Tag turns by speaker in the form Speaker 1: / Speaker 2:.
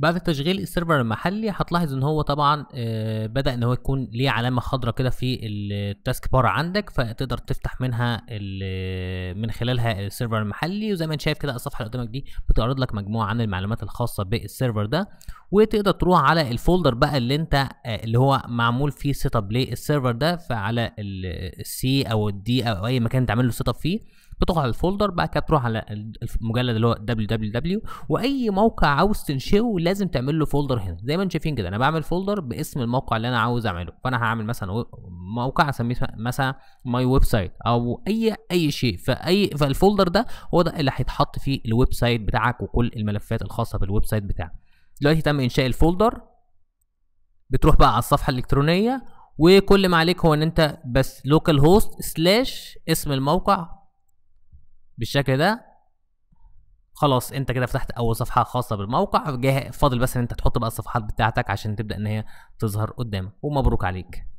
Speaker 1: بعد تشغيل السيرفر المحلي هتلاحظ ان هو طبعا آه، بدا ان هو يكون ليه علامه خضراء كده في التاسك بار عندك فتقدر تفتح منها من خلالها السيرفر المحلي وزي ما انت شايف كده الصفحه اللي قدامك دي بتعرض لك مجموعه عن المعلومات الخاصه بالسيرفر ده وتقدر تروح على الفولدر بقى اللي انت آه، اللي هو معمول فيه سيت اب للسيرفر ده فعلى السي او الدي او اي مكان تعمل له سيت اب فيه بتروح على الفولدر بعد كده بتروح على المجلد اللي هو www واي موقع عاوز تنشئه لازم تعمل له فولدر هنا زي ما انتم شايفين كده انا بعمل فولدر باسم الموقع اللي انا عاوز اعمله فانا هعمل مثلا موقع اسميه مثلا ماي ويب سايت او اي اي شيء فاي فالفولدر ده هو ده اللي هيتحط فيه الويب سايت بتاعك وكل الملفات الخاصه بالويب سايت بتاعك دلوقتي تم انشاء الفولدر بتروح بقى على الصفحه الالكترونيه وكل ما عليك هو ان انت بس لوكال هوست سلاش اسم الموقع بالشكل ده خلاص انت كده فتحت اول صفحه خاصه بالموقع فاضل بس ان انت تحط بقى الصفحات بتاعتك عشان تبدا ان هي تظهر قدامك ومبروك عليك